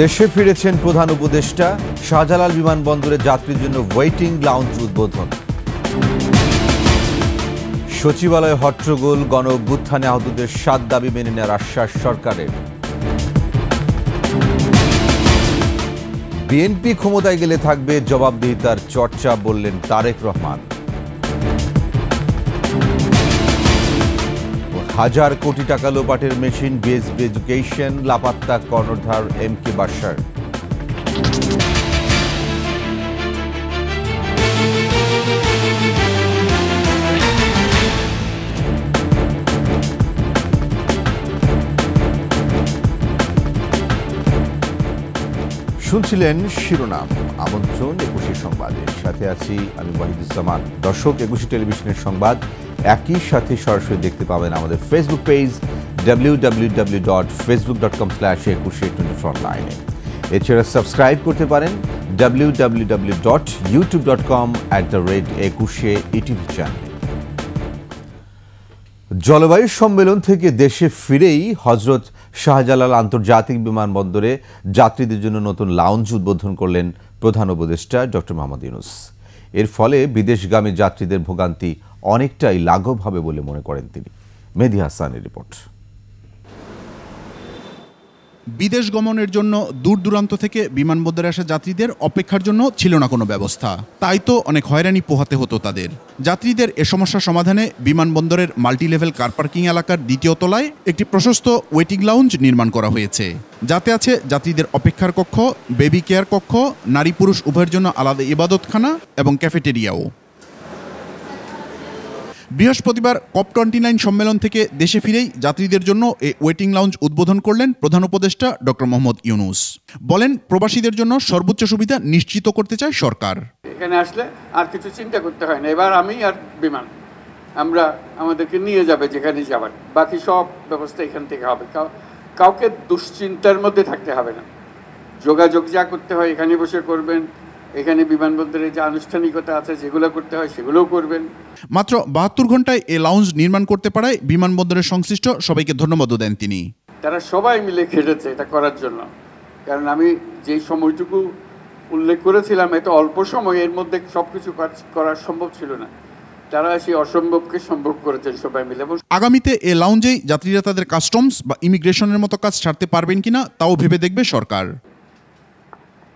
দেশে ফিরেছেন প্রধান উপদেষ্টা শাহজালাল বিমানবন্দরে যাত্রীর জন্য ওয়েটিং লাউঞ্জ উদ্বোধন সচিবালয়ে হট্টগোল গণ অভ্যুত্থানে আহতদের সাত দাবি মেনে নেওয়ার আশ্বাস সরকারের বিএনপি ক্ষমতায় গেলে থাকবে জবাবদিহিতার চর্চা বললেন তারেক রহমান হাজার কোটি টাকা লোপাটের মেশিন বিএসবি এডুকেশন লাপাত্তা কর্ণধার এম কে বাসার শুনছিলেন শিরোনাম আমন্ত্রণ একুশে সংবাদের সাথে আছি আমি ওয়াহিদুজ্জামান দর্শক একুশে টেলিভিশনের সংবাদ একই সাথে সরাসরি দেখতে পাবেন আমাদের Facebook page W W W dot Facebook dot com এছাড়া সাবস্ক্রাইব করতে পারেন W W W Ekushey channel e জলবায়ু সম্মেলন থেকে দেশে ফিরেই হজরত শাহজালাল আন্তর্জাতিক বিমানবন্দরে যাত্রীদের জন্য নতুন লাউঞ্জ উদ্বোধন করলেন প্রধান উপদেষ্টা ডক্টর মোহাম্মদ ইউনুস এর ফলে বিদেশগামী যাত্রীদের ভোগান্তি অনেকটাই লাঘব হবে বলে মনে করেন তিনি মেদি হাসানের রিপোর্ট বিদেশ গমনের জন্য দূর দূরান্ত থেকে বিমানবন্দরে আসা যাত্রীদের অপেক্ষার জন্য ছিল না কোনো ব্যবস্থা তাই তো অনেক হয়রানি পোহাতে হতো তাদের যাত্রীদের এ সমস্যা সমাধানে বিমানবন্দরের মাল্টিলেভেল কার পার্কিং এলাকার দ্বিতীয় তলায় একটি প্রশস্ত ওয়েটিং লাউঞ্জ নির্মাণ করা হয়েছে যাতে আছে যাত্রীদের অপেক্ষার কক্ষ বেবি কেয়ার কক্ষ নারী পুরুষ উভয়ের জন্য আলাদা ইবাদতখানা এবং ক্যাফেটেরিয়াও বৃহস্পতিবার কপ টোয়েন্টি নাইন সম্মেলন থেকে দেশে ফিরেই যাত্রীদের জন্য এ ওয়েটিং লাউঞ্জ উদ্বোধন করলেন প্রধান উপদেষ্টা ডক্টর মোহাম্মদ ইউনুস বলেন প্রবাসীদের জন্য সর্বোচ্চ সুবিধা নিশ্চিত করতে চায় সরকার এখানে আসলে আর কিছু চিন্তা করতে হয় না এবার আমি আর বিমান আমরা আমাদেরকে নিয়ে যাবে যেখানে যাবার বাকি সব ব্যবস্থা এখান থেকে হবে কাউকে দুশ্চিন্তার মধ্যে থাকতে হবে না যোগাযোগ যা করতে হয় এখানে বসে করবেন এখানে বিমানবন্দরে যে আনুষ্ঠানিকতা আছে যেগুলো করতে হয় সেগুলোও করবেন মাত্র বাহাত্তর ঘন্টায় এ লাউঞ্জ নির্মাণ করতে পারায় বিমানবন্দরের সংশ্লিষ্ট সবাইকে ধন্যবাদও দেন তিনি তারা সবাই মিলে খেটেছে এটা করার জন্য কারণ আমি যেই সময়টুকু উল্লেখ করেছিলাম এত অল্প সময় এর মধ্যে সব কিছু কাজ করা সম্ভব ছিল না তারা সেই অসম্ভবকে সম্ভব করেছেন সবাই মিলে আগামীতে এ লাউঞ্জেই যাত্রীরা তাদের কাস্টমস বা ইমিগ্রেশনের মতো কাজ ছাড়তে পারবেন কিনা তাও ভেবে দেখবে সরকার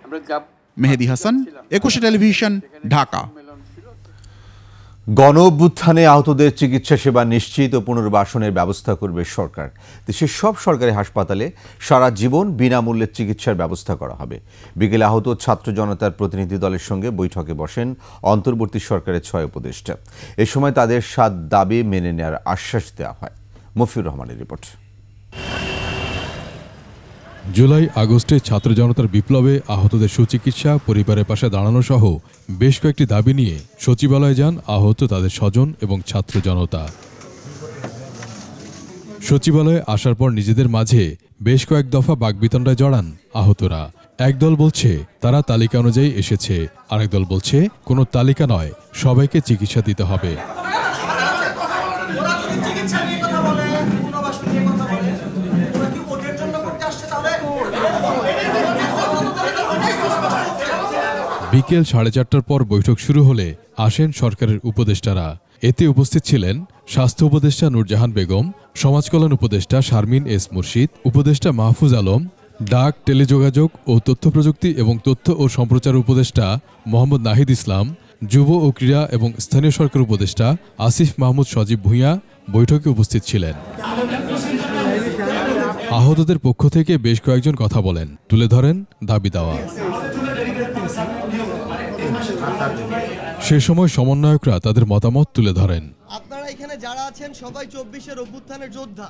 আমরা যা মেহেদি হাসান একুশে টেলিভিশন ঢাকা গণ আহতদের চিকিৎসা সেবা নিশ্চিত ও পুনর্বাসনের ব্যবস্থা করবে সরকার দেশের সব সরকারি হাসপাতালে সারা জীবন বিনামূল্যে চিকিৎসার ব্যবস্থা করা হবে বিকেলে আহত ছাত্র জনতার প্রতিনিধি দলের সঙ্গে বৈঠকে বসেন অন্তর্বর্তী সরকারের ছয় উপদেষ্টা এ সময় তাদের সাত দাবি মেনে নেওয়ার আশ্বাস দেওয়া হয় মফিউর রহমানের রিপোর্ট জুলাই আগস্টে ছাত্র জনতার বিপ্লবে আহতদের সুচিকিৎসা পরিবারের পাশে দাঁড়ানো সহ বেশ কয়েকটি দাবি নিয়ে সচিবালয়ে যান আহত তাদের স্বজন এবং ছাত্র জনতা সচিবালয়ে আসার পর নিজেদের মাঝে বেশ কয়েক দফা বাগবিতণ্ডায় জড়ান আহতরা একদল বলছে তারা তালিকা অনুযায়ী এসেছে আরেক দল বলছে কোনো তালিকা নয় সবাইকে চিকিৎসা দিতে হবে বিকেল সাড়ে চারটার পর বৈঠক শুরু হলে আসেন সরকারের উপদেষ্টারা এতে উপস্থিত ছিলেন স্বাস্থ্য উপদেষ্টা নুরজাহান বেগম সমাজকল্যাণ উপদেষ্টা শারমিন এস মুর্শিদ উপদেষ্টা মাহফুজ আলম ডাক টেলিযোগাযোগ ও তথ্য প্রযুক্তি এবং তথ্য ও সম্প্রচার উপদেষ্টা মোহাম্মদ নাহিদ ইসলাম যুব ও ক্রীড়া এবং স্থানীয় সরকার উপদেষ্টা আসিফ মাহমুদ সজীব ভূঁইয়া বৈঠকে উপস্থিত ছিলেন আহতদের পক্ষ থেকে বেশ কয়েকজন কথা বলেন তুলে ধরেন দাবি দাওয়া সে সময় সমন্বয়করা তাদের মতামত তুলে ধরেন আপনারা এখানে যারা আছেন সবাই চব্বিশের অভ্যুত্থানের যোদ্ধা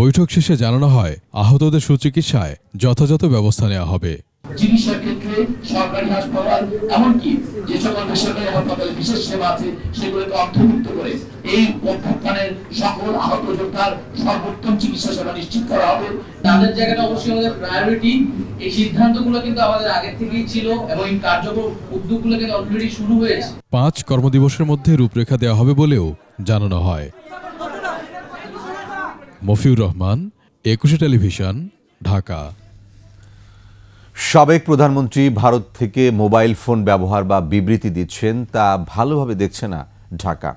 বৈঠক শেষে জানানো হয় আহতদের সুচিকিৎসায় যথাযথ ব্যবস্থা নেওয়া হবে চিকিৎসার ক্ষেত্রে সরকারি হাসপাতাল এমনকি যে সকল বেসরকারি হাসপাতালে বিশেষ সেবা আছে সেগুলোকে অন্তর্ভুক্ত করে এই অভ্যুত্থানের সকল আহত যোদ্ধার সর্বোত্তম চিকিৎসা সেবা নিশ্চিত করা হবে তাদের জায়গাটা অবশ্যই আমাদের প্রায়োরিটি এই সিদ্ধান্তগুলো কিন্তু আমাদের আগে থেকেই ছিল এবং এই কার্যকর উদ্যোগগুলো কিন্তু অলরেডি শুরু হয়েছে পাঁচ কর্মদিবসের মধ্যে রূপরেখা দেওয়া হবে বলেও জানানো হয় মফিউর রহমান একুশে টেলিভিশন ঢাকা সাবেক প্রধানমন্ত্রী ভারত থেকে মোবাইল ফোন ব্যবহার বা বিবৃতি দিচ্ছেন তা ভালোভাবে দেখছে না ঢাকা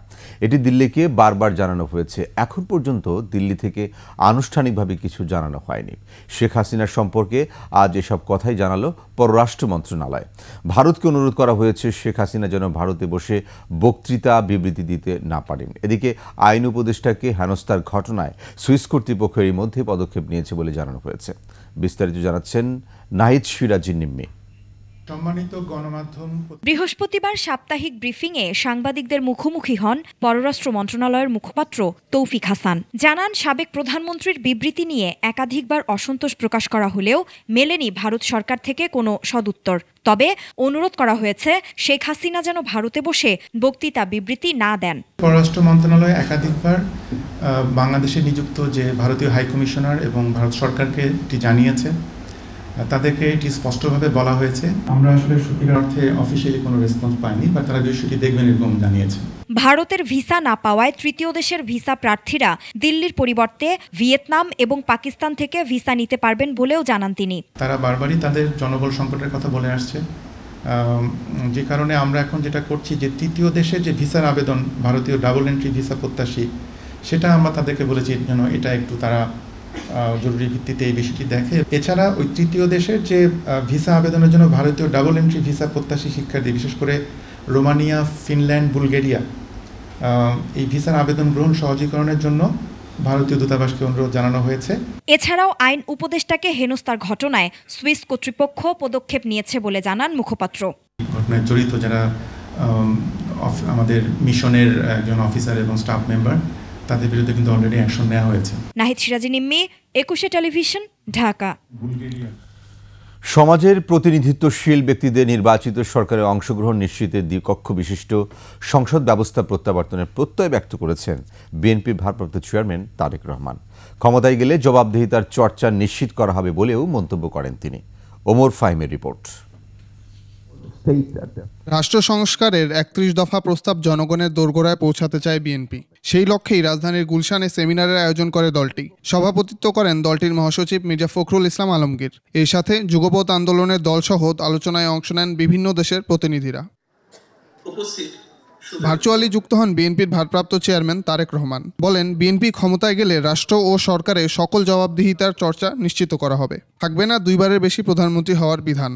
এটি দিল্লিকে বারবার জানানো হয়েছে এখন পর্যন্ত দিল্লি থেকে আনুষ্ঠানিকভাবে কিছু জানানো হয়নি শেখ হাসিনার সম্পর্কে আজ এসব কথাই জানালো পররাষ্ট্র মন্ত্রণালয় ভারতকে অনুরোধ করা হয়েছে শেখ হাসিনা যেন ভারতে বসে বক্তৃতা বিবৃতি দিতে না পারেন এদিকে আইন উপদেষ্টাকে হেনস্থার ঘটনায় সুইস কর্তৃপক্ষের মধ্যে পদক্ষেপ নিয়েছে বলে জানানো হয়েছে বিস্তারিত জানাচ্ছেন নাহিদ সিরাজিন নিম্মে বৃহস্পতিবার সাপ্তাহিক ব্রিফিংয়ে সাংবাদিকদের মুখোমুখি হন পররাষ্ট্র মন্ত্রণালয়ের মুখপাত্র তৌফিক হাসান জানান সাবেক প্রধানমন্ত্রীর বিবৃতি নিয়ে একাধিকবার অসন্তোষ প্রকাশ করা হলেও মেলেনি ভারত সরকার থেকে কোনো সদুত্তর তবে অনুরোধ করা হয়েছে শেখ হাসিনা যেন ভারতে বসে বক্তৃতা বিবৃতি না দেন পররাষ্ট্র মন্ত্রণালয় একাধিকবার বাংলাদেশে নিযুক্ত যে ভারতীয় হাইকমিশনার এবং ভারত সরকারকে জানিয়েছে তাদেরকে এটি স্পষ্টভাবে বলা হয়েছে আমরা আসলে সত্যিকার অর্থে অফিসিয়ালি কোনো রেসপন্স পাইনি বা তারা বিষয়টি দেখবেন এরকম জানিয়েছে ভারতের ভিসা না পাওয়ায় তৃতীয় দেশের ভিসা প্রার্থীরা দিল্লির পরিবর্তে ভিয়েতনাম এবং পাকিস্তান থেকে ভিসা নিতে পারবেন বলেও জানান তিনি তারা বারবারই তাদের জনবল সংকটের কথা বলে আসছে যে কারণে আমরা এখন যেটা করছি যে তৃতীয় দেশে যে ভিসার আবেদন ভারতীয় ডাবল এন্ট্রি ভিসা প্রত্যাশী সেটা আমরা তাদেরকে বলেছি যেন এটা একটু তারা জরুরি ভিত্তিতে এই বিষয়টি দেখে এছাড়া ওই তৃতীয় দেশের যে ভিসা আবেদনের জন্য ভারতীয় ডাবল এন্ট্রি ভিসা প্রত্যাশী শিক্ষার্থী বিশেষ করে রোমানিয়া ফিনল্যান্ড বুলগেরিয়া এই ভিসার আবেদন গ্রহণ সহজীকরণের জন্য ভারতীয় দূতাবাসকে অনুরোধ জানানো হয়েছে এছাড়াও আইন উপদেষ্টাকে হেনস্তার ঘটনায় সুইস কর্তৃপক্ষ পদক্ষেপ নিয়েছে বলে জানান মুখপাত্র ঘটনায় জড়িত যারা আমাদের মিশনের একজন অফিসার এবং স্টাফ মেম্বার তাদের বিরুদ্ধে কিন্তু অলরেডি অ্যাকশন নেওয়া হয়েছে নাহিদ সিরাজি নিম্মি একুশে টেলিভিশন ঢাকা সমাজের প্রতিনিধিত্বশীল ব্যক্তিদের নির্বাচিত সরকারের অংশগ্রহণ নিশ্চিতের দ্বিকক্ষ বিশিষ্ট সংসদ ব্যবস্থা প্রত্যাবর্তনের প্রত্যয় ব্যক্ত করেছেন বিএনপির ভারপ্রাপ্ত চেয়ারম্যান তারেক রহমান ক্ষমতায় গেলে জবাবদিহিতার চর্চা নিশ্চিত করা হবে বলেও মন্তব্য করেন তিনি ওমর ফাহিমের রিপোর্ট রাষ্ট্র সংস্কারের একত্রিশ দফা প্রস্তাব জনগণের দোরগোড়ায় পৌঁছাতে চায় বিএনপি সেই লক্ষ্যেই রাজধানীর গুলশানে সেমিনারের আয়োজন করে দলটি সভাপতিত্ব করেন দলটির মহাসচিব মির্জা ফখরুল ইসলাম আলমগীর এর সাথে যুগপথ আন্দোলনের দলসহ আলোচনায় অংশ নেন বিভিন্ন দেশের প্রতিনিধিরা ভার্চুয়ালি যুক্ত হন বিএনপির ভারপ্রাপ্ত চেয়ারম্যান তারেক রহমান বলেন বিএনপি ক্ষমতায় গেলে রাষ্ট্র ও সরকারে সকল জবাবদিহিতার চর্চা নিশ্চিত করা হবে থাকবে না দুইবারের বেশি প্রধানমন্ত্রী হওয়ার বিধান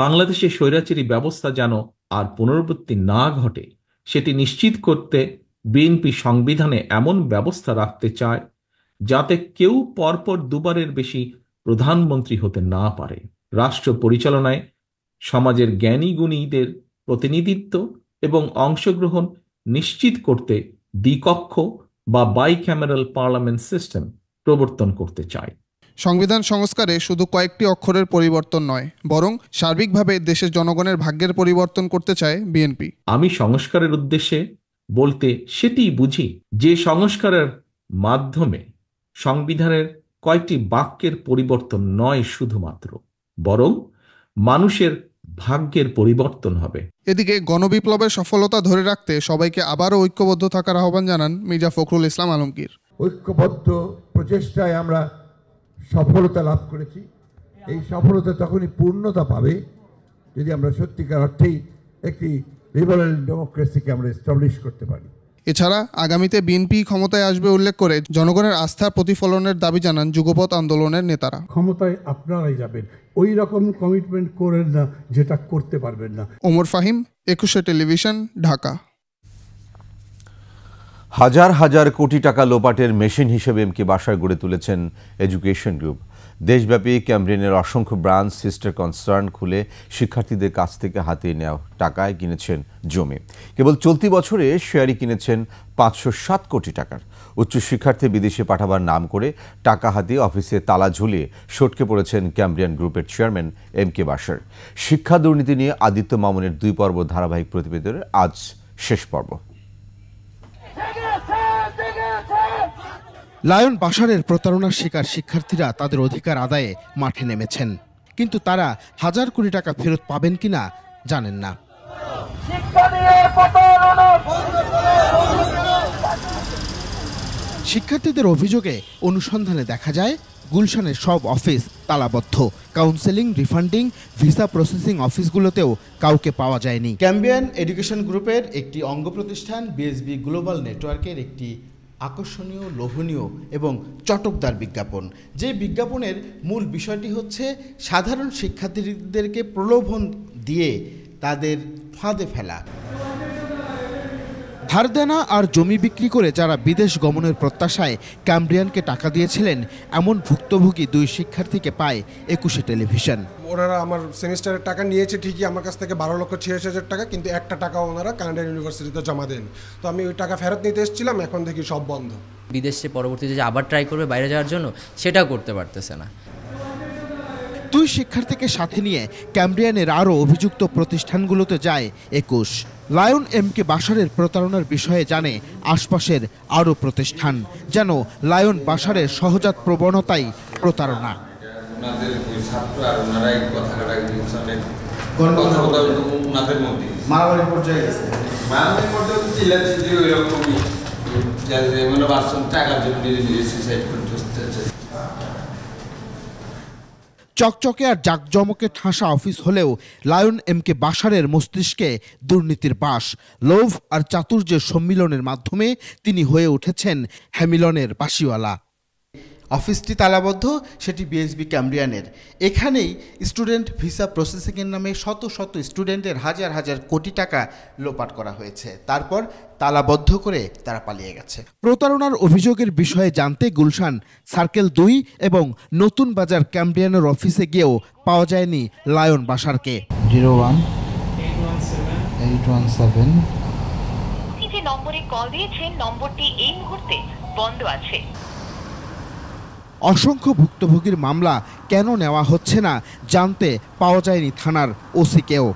বাংলাদেশের স্বৈরাচারী ব্যবস্থা যেন আর পুনরাবৃত্তি না ঘটে সেটি নিশ্চিত করতে বিএনপি সংবিধানে এমন ব্যবস্থা রাখতে চায় যাতে কেউ পরপর দুবারের বেশি প্রধানমন্ত্রী হতে না পারে রাষ্ট্র পরিচালনায় সমাজের জ্ঞানী গুণীদের প্রতিনিধিত্ব এবং অংশগ্রহণ নিশ্চিত করতে দ্বিকক্ষ বা বাইক্যামেরাল পার্লামেন্ট সিস্টেম প্রবর্তন করতে চায় সংবিধান সংস্কারে শুধু কয়েকটি অক্ষরের পরিবর্তন নয় বরং সার্বিকভাবে দেশের জনগণের ভাগ্যের পরিবর্তন করতে চায় বিএনপি আমি সংস্কারের উদ্দেশ্যে বলতে সেটি বুঝি যে সংস্কারের মাধ্যমে সংবিধানের কয়েকটি বাক্যের পরিবর্তন নয় শুধুমাত্র বরং মানুষের ভাগ্যের পরিবর্তন হবে এদিকে গণবিপ্লবের সফলতা ধরে রাখতে সবাইকে আবারও ঐক্যবদ্ধ থাকার আহ্বান জানান মির্জা ফখরুল ইসলাম আলমগীর ঐক্যবদ্ধ প্রচেষ্টায় আমরা সফলতা লাভ করেছি এই সফলতা তখনই পূর্ণতা পাবে যদি আমরা সত্যিকার অর্থেই একটি লিবারাল ডেমোক্রেসিকে আমরা এস্টাবলিশ করতে পারি এছাড়া আগামীতে বিএনপি ক্ষমতায় আসবে উল্লেখ করে জনগণের আস্থার প্রতিফলনের দাবি জানান যুগপথ আন্দোলনের নেতারা ক্ষমতায় আপনারাই যাবেন ওই রকম কমিটমেন্ট করেন না যেটা করতে পারবেন না ওমর ফাহিম একুশে টেলিভিশন ঢাকা হাজার হাজার কোটি টাকা লোপাটের মেশিন হিসেবে এমকে বাসায় গড়ে তুলেছেন এডুকেশন গ্রুপ দেশব্যাপী ক্যাম্ব্রিনের অসংখ্য ব্রাঞ্চ সিস্টার কনসার্ন খুলে শিক্ষার্থীদের কাছ থেকে হাতিয়ে নেওয়া টাকায় কিনেছেন জমি কেবল চলতি বছরে শেয়ারই কিনেছেন পাঁচশো সাত কোটি টাকার উচ্চশিক্ষার্থী বিদেশে পাঠাবার নাম করে টাকা হাতিয়ে অফিসে তালা ঝুলিয়ে সটকে পড়েছেন ক্যাম্ব্রিয়ান গ্রুপের চেয়ারম্যান এম কে বাসার শিক্ষা দুর্নীতি নিয়ে আদিত্য মামুনের দুই পর্ব ধারাবাহিক প্রতিবেদনের আজ শেষ পর্ব লায়ন বাসারের প্রতারণার শিকার শিক্ষার্থীরা তাদের অধিকার আদায়ে মাঠে নেমেছেন কিন্তু তারা হাজার কোটি টাকা ফেরত পাবেন কিনা জানেন না শিক্ষার্থীদের অভিযোগে অনুসন্ধানে দেখা যায় গুলশানের সব অফিস তালাবদ্ধ কাউন্সেলিং রিফান্ডিং ভিসা প্রসেসিং অফিসগুলোতেও কাউকে পাওয়া যায়নি ক্যাম্বিয়ান এডুকেশন গ্রুপের একটি অঙ্গ প্রতিষ্ঠান বিএসবি গ্লোবাল নেটওয়ার্কের একটি আকর্ষণীয় লোভনীয় এবং চটকদার বিজ্ঞাপন যে বিজ্ঞাপনের মূল বিষয়টি হচ্ছে সাধারণ শিক্ষার্থীদেরকে প্রলোভন দিয়ে তাদের ফাঁদে ফেলা দেনা আর জমি বিক্রি করে যারা বিদেশ গমনের প্রত্যাশায় ক্যাম্ব্রিয়ানকে টাকা দিয়েছিলেন এমন ভুক্তভোগী দুই শিক্ষার্থীকে পায় একুশে টেলিভিশন ওনারা আমার সেমিস্টারের টাকা নিয়েছে ঠিকই আমার কাছ থেকে বারো লক্ষ ছিয়াশি হাজার টাকা কিন্তু একটা টাকা ওনারা কানাডা ইউনিভার্সিটিতে জমা দেন তো আমি ওই টাকা ফেরত নিতে এসেছিলাম এখন দেখি সব বন্ধ বিদেশে পরবর্তীতে যে আবার ট্রাই করবে বাইরে যাওয়ার জন্য সেটা করতে পারতেছে না দুই শিক্ষার্থীকে সাথে নিয়ে ক্যাম্ব্রিয়ানের আরও অভিযুক্ত প্রতিষ্ঠানগুলোতে যায় একুশ লায়ন এম কে বাসারের প্রতারণার বিষয়ে জানে আশপাশের আরও প্রতিষ্ঠান যেন লায়ন বাসারের সহজাত প্রবণতাই প্রতারণা চকচকে আর জাকজমকে ঠাসা অফিস হলেও লায়ন এম কে বাসারের মস্তিষ্কে দুর্নীতির বাস লোভ আর চাতুর্যের সম্মিলনের মাধ্যমে তিনি হয়ে উঠেছেন হ্যামিলনের বাসিওয়ালা অফিসটি তালাবদ্ধ সেটি বিএসবি ক্যামব্রিয়ানের এখানেই স্টুডেন্ট ভিসা প্রসেসিংয়ের নামে শত শত স্টুডেন্টের হাজার হাজার কোটি টাকা লোপাট করা হয়েছে তারপর তালাবদ্ধ করে তারা পালিয়ে গেছে প্রতারণার অভিযোগের বিষয়ে জানতে গুলশান সার্কেল দুই এবং নতুন বাজার ক্যাম্পিয়ানের অফিসে গিয়েও পাওয়া যায়নি লায়ন বাসারকে zero one eight one seven অসংখ্য ভুক্তভোগীর মামলা কেন নেওয়া হচ্ছে না জানতে পাওয়া যায়নি থানার ওসিকেও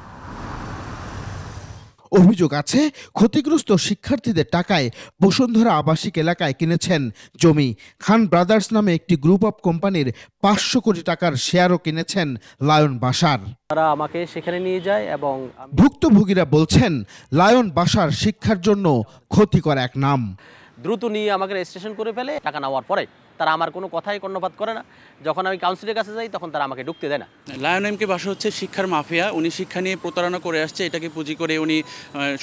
অভিযোগ আছে ক্ষতিগ্রস্ত শিক্ষার্থীদের টাকায় বসুন্ধরা আবাসিক এলাকায় কিনেছেন জমি খান ব্রাদার্স নামে একটি গ্রুপ অফ কোম্পানির পাঁচশো কোটি টাকার শেয়ারও কিনেছেন লায়ন বাসার তারা আমাকে সেখানে নিয়ে যায় এবং ভুক্তভোগীরা বলছেন লায়ন বাসার শিক্ষার জন্য ক্ষতিকর এক নাম দ্রুত নিয়ে আমাকে রেজিস্ট্রেশন করে ফেলে টাকা নেওয়ার পরে তারা আমার কোনো কথাই কর্ণপাত করে না যখন আমি কাউন্সিলের কাছে যাই তখন তারা আমাকে ঢুকতে দেয় না লায়ন এমকে বাসা হচ্ছে শিক্ষার মাফিয়া উনি শিক্ষা নিয়ে প্রতারণা করে আসছে এটাকে পুঁজি করে উনি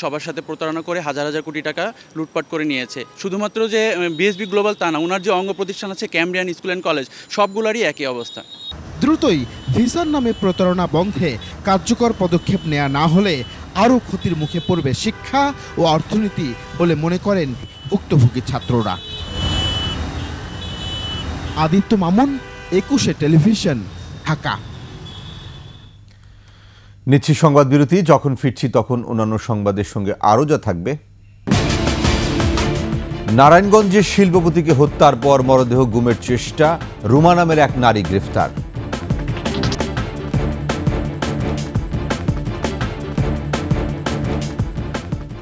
সবার সাথে প্রতারণা করে হাজার হাজার কোটি টাকা লুটপাট করে নিয়েছে শুধুমাত্র যে বিএসবি গ্লোবাল তা না ওনার যে অঙ্গ প্রতিষ্ঠান আছে ক্যামব্রিয়ান স্কুল অ্যান্ড কলেজ সবগুলারই একই অবস্থা দ্রুতই ভিসার নামে প্রতারণা বন্ধে কার্যকর পদক্ষেপ নেওয়া না হলে আরও ক্ষতির মুখে পড়বে শিক্ষা ও অর্থনীতি বলে মনে করেন ভুক্তভোগী ছাত্ররা আদিত্য মামুন একুশে টেলিভিশন ঢাকা নিচ্ছি সংবাদ বিরতি যখন ফিরছি তখন অন্যান্য সংবাদের সঙ্গে আরও যা থাকবে নারায়ণগঞ্জে শিল্পপতিকে হত্যার পর মরদেহ গুমের চেষ্টা রুমা নামের এক নারী গ্রেফতার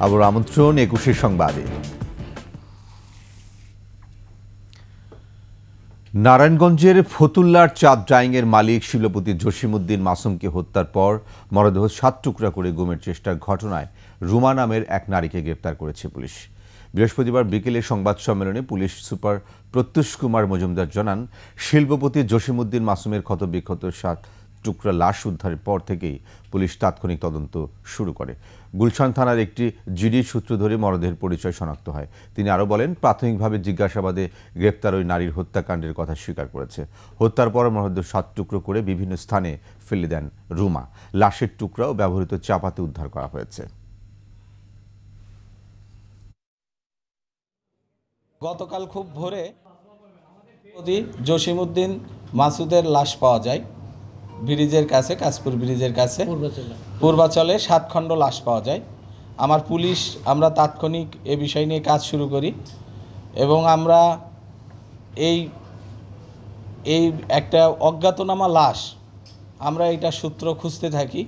আবার আমন্ত্রণ একুশে সংবাদে নারায়ণগঞ্জের ফতুল্লার চাঁদ ড্রাইংয়ের মালিক শিল্পপতি জসিমুদ্দিন মাসুমকে হত্যার পর মরদেহ সাত টুকরা করে গুমের চেষ্টার ঘটনায় রুমা নামের এক নারীকে গ্রেপ্তার করেছে পুলিশ বৃহস্পতিবার বিকেলে সংবাদ সম্মেলনে পুলিশ সুপার প্রত্যুষ কুমার মজুমদার জানান শিল্পপতি জসিমুদ্দিন মাসুমের ক্ষতবিক্ষত সাত টুকরা লাশ উদ্ধারের পর থেকেই পুলিশ তাৎক্ষণিক তদন্ত শুরু করে গুলশান থানার একটি জিডি সূত্র ধরে মরদেহের পরিচয় শনাক্ত হয় তিনি আরও বলেন প্রাথমিকভাবে জিজ্ঞাসাবাদে গ্রেপ্তার ওই নারীর হত্যাকাণ্ডের কথা স্বীকার করেছে হত্যার পর মরদেহ সাত টুকরো করে বিভিন্ন স্থানে ফেলে দেন রুমা লাশের টুকরাও ব্যবহৃত চাপাতে উদ্ধার করা হয়েছে গতকাল খুব ভোরে জসিমউদ্দিন মাসুদের লাশ পাওয়া যায় ব্রিজের কাছে কাশপুর ব্রিজের কাছে পূর্বাচলে সাত খণ্ড লাশ পাওয়া যায় আমার পুলিশ আমরা তাৎক্ষণিক এ বিষয় নিয়ে কাজ শুরু করি এবং আমরা এই এই একটা অজ্ঞাতনামা লাশ আমরা এটা সূত্র খুঁজতে থাকি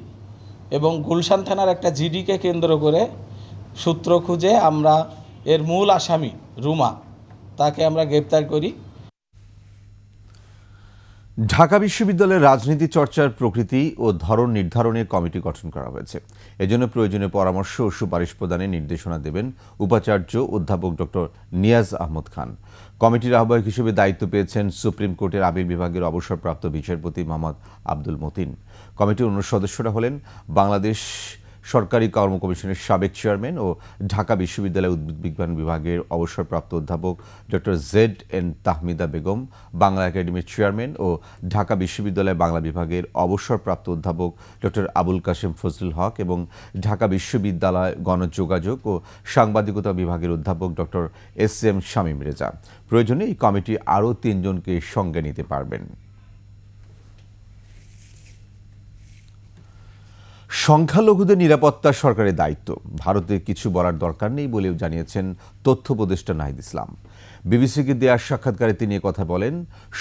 এবং গুলশান থানার একটা জিডিকে কেন্দ্র করে সূত্র খুঁজে আমরা এর মূল আসামি রুমা তাকে আমরা গ্রেপ্তার করি ঢাকা বিশ্ববিদ্যালয়ের রাজনীতি চর্চার প্রকৃতি ও ধরন নির্ধারণের কমিটি গঠন করা হয়েছে এজন্য প্রয়োজনীয় পরামর্শ ও সুপারিশ প্রদানের নির্দেশনা দেবেন উপাচার্য অধ্যাপক ডক্টর নিয়াজ আহমদ খান কমিটির আহ্বায়ক হিসেবে দায়িত্ব পেয়েছেন সুপ্রিম কোর্টের আবির বিভাগের অবসরপ্রাপ্ত বিচারপতি মোহাম্মদ আব্দুল মতিন কমিটির অন্য সদস্যরা হলেন বাংলাদেশ সরকারি কর্ম কমিশনের সাবেক চেয়ারম্যান ও ঢাকা বিশ্ববিদ্যালয় উদ্ভিদ বিজ্ঞান বিভাগের অবসরপ্রাপ্ত অধ্যাপক doctor Z N Tahmida Begum বাংলা একাডেমির চেয়ারম্যান ও ঢাকা বিশ্ববিদ্যালয় বাংলা বিভাগের অবসরপ্রাপ্ত অধ্যাপক ডক্টর আবুল কাশেম ফজলুল হক এবং ঢাকা বিশ্ববিদ্যালয় গণযোগাযোগ ও সাংবাদিকতা বিভাগের অধ্যাপক doctor S M Shamim Reza প্রয়োজনে এই কমিটি আরও তিনজনকে সঙ্গে নিতে পারবেন সংখ্যালঘুদের নিরাপত্তা সরকারের দায়িত্ব ভারতের কিছু বলার দরকার নেই বলেও জানিয়েছেন তথ্য উপদেষ্টা নাহিদ ইসলাম বিবিসিকে দেওয়ার সাক্ষাৎকারে তিনি কথা বলেন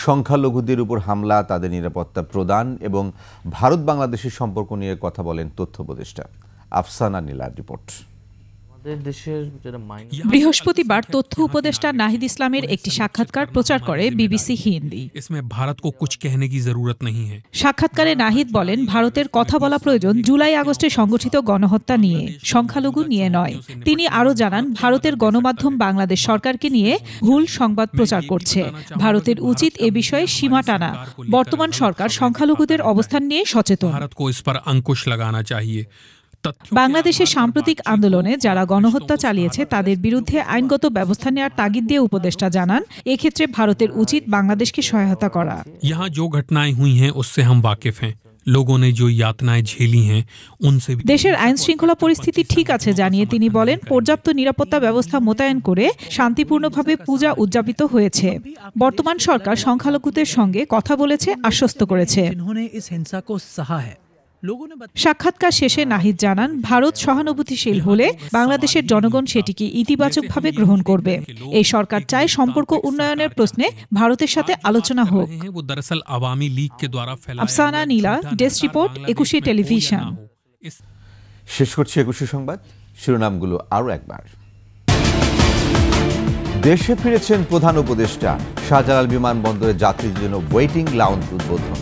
সংখ্যালঘুদের উপর হামলা তাদের নিরাপত্তা প্রদান এবং ভারত বাংলাদেশের সম্পর্ক নিয়ে কথা বলেন তথ্য উপদেষ্টা আফসানা নীলার রিপোর্ট বৃহস্পতিবার তথ্য উপদেষ্টা নাহিদ ইসলামের একটি সাক্ষাৎকার প্রচার করে বিবিসি হিন্দি ভারত সাক্ষাৎকারে নাহিদ বলেন ভারতের কথা বলা প্রয়োজন জুলাই আগস্টে সংগঠিত গণহত্যা নিয়ে সংখ্যালঘু নিয়ে নয় তিনি আরও জানান ভারতের গণমাধ্যম বাংলাদেশ সরকারকে নিয়ে ভুল সংবাদ প্রচার করছে ভারতের উচিত এ বিষয়ে সীমা টানা বর্তমান সরকার সংখ্যালঘুদের অবস্থান নিয়ে সচেতন ভারত কো অঙ্কুশ লাগানা চাহিয়ে বাংলাদেশের সাম্প্রতিক আন্দোলনে যারা গণহত্যা চালিয়েছে তাদের বিরুদ্ধে আইনগত ব্যবস্থা নেওয়ার তাগিদ দিয়ে উপদেষ্টা জানান এক্ষেত্রে ভারতের উচিত বাংলাদেশকে সহায়তা করা ইহা যে ঘটনায় হুই হ্যাঁ হাম हम হ্যাঁ দেশের আইন শৃঙ্খলা পরিস্থিতি ঠিক আছে জানিয়ে তিনি বলেন পর্যাপ্ত নিরাপত্তা ব্যবস্থা মোতায়েন করে শান্তিপূর্ণভাবে পূজা উদযাপিত হয়েছে বর্তমান সরকার সংখ্যালঘুদের সঙ্গে কথা বলেছে আশ্বস্ত করেছে সাক্ষাৎকার শেষে নাহিদ জানান ভারত সহানুভূতিশীল হলে বাংলাদেশের জনগণ সেটিকে ইতিবাচকভাবে গ্রহণ করবে এই সরকার চায় সম্পর্ক উন্নয়নের প্রশ্নে ভারতের সাথে আলোচনা হোক Afsana Nila desk report Ekushey television শেষ করছি একুশে সংবাদ শিরোনামগুলো আরও একবার দেশে ফিরেছেন প্রধান উপদেষ্টা শাহজালাল বিমানবন্দরে যাত্রীদের জন্য ওয়েটিং লাউঞ্জ উদ্বোধন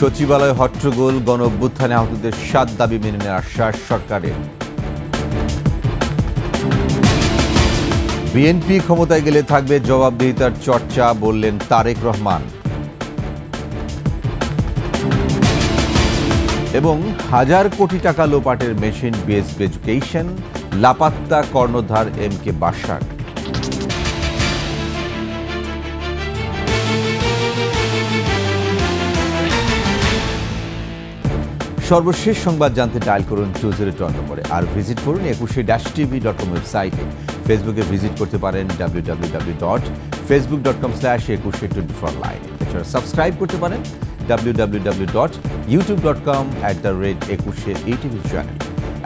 সচিবালয় হট্টগোল গণ অভ্যুত্থানে আহতদের সাত দাবি মেনে নেওয়ার আশ্বাস সরকারের বিএনপি ক্ষমতায় গেলে থাকবে জবাবদিহিতার চর্চা বললেন তারেক রহমান এবং হাজার কোটি টাকা লোপাটের মেশিন বেস এডুকেশন লাপাত্তা কর্ণধার এম কে বাসার সর্বশেষ সংবাদ জানতে ডায়াল করুন টু জিরো টন নম্বরে আর ভিজিট করুন একুশে ড্যাশ টিভি ডট কম ওয়েবসাইটে ফেসবুকে ভিজিট করতে পারেন W W W dot Facebook dot com slash Ekushey twenty four line এছাড়া সাবস্ক্রাইব করতে পারেন W W W dot YouTube dot com at the rate Ekushey এই টিভি চ্যানেল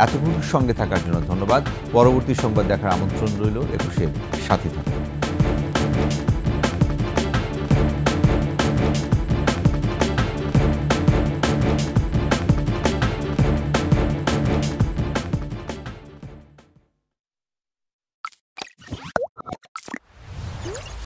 এতক্ষণ সঙ্গে থাকার জন্য ধন্যবাদ পরবর্তী সংবাদ দেখার আমন্ত্রণ রইল একুশে সাথে থাকুন